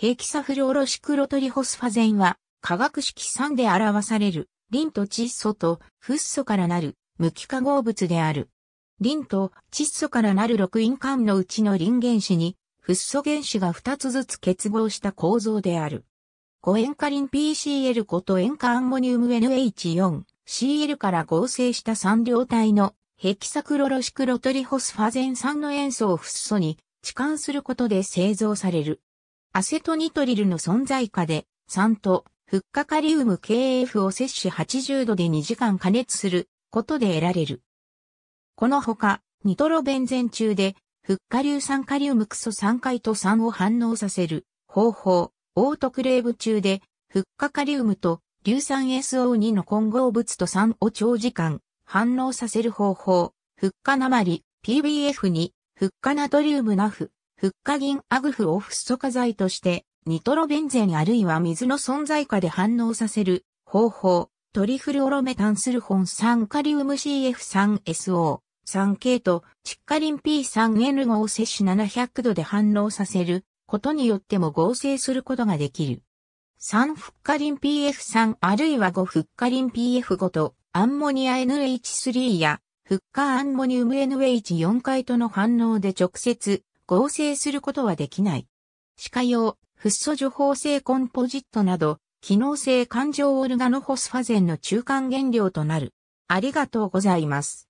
ヘキサフルオロシクロトリホスファゼンは、化学式酸で表される、リンと窒素とフッ素からなる無機化合物である。リンと窒素からなる6因間のうちのリン原子に、フッ素原子が2つずつ結合した構造である。5塩化リン PCl5 と塩化アンモニウム NH4Cl から合成した三量体のヘキサクロロシクロトリホスファゼン酸の塩素をフッ素に置換することで製造される。アセトニトリルの存在下で酸とフッ化カリウム KF を摂取80度で2時間加熱することで得られる。このほか、ニトロベンゼン中で、フッ化硫酸カリウムクソ酸解と酸を反応させる方法、オートクレーブ中で、フッ化カリウムと硫酸 SO2 の混合物と酸を長時間反応させる方法、フッ化鉛 PBF に、フッ化ナトリウムナフフッ化銀アグフをフッ素化剤として、ニトロベンゼンあるいは水の存在下で反応させる方法、トリフルオロメタンスルホン酸カリウム CF3SO、3K とチッカリン P3N5 を摂取700度で反応させることによっても合成することができる。3フッカリン PF3 あるいは5フッカリン PF5 とアンモニア NH3 やフッカアンモニウム NH4 回との反応で直接合成することはできない。歯科用、フッ素除法性コンポジットなど、機能性環状オルガノホスファゼンの中間原料となる。ありがとうございます。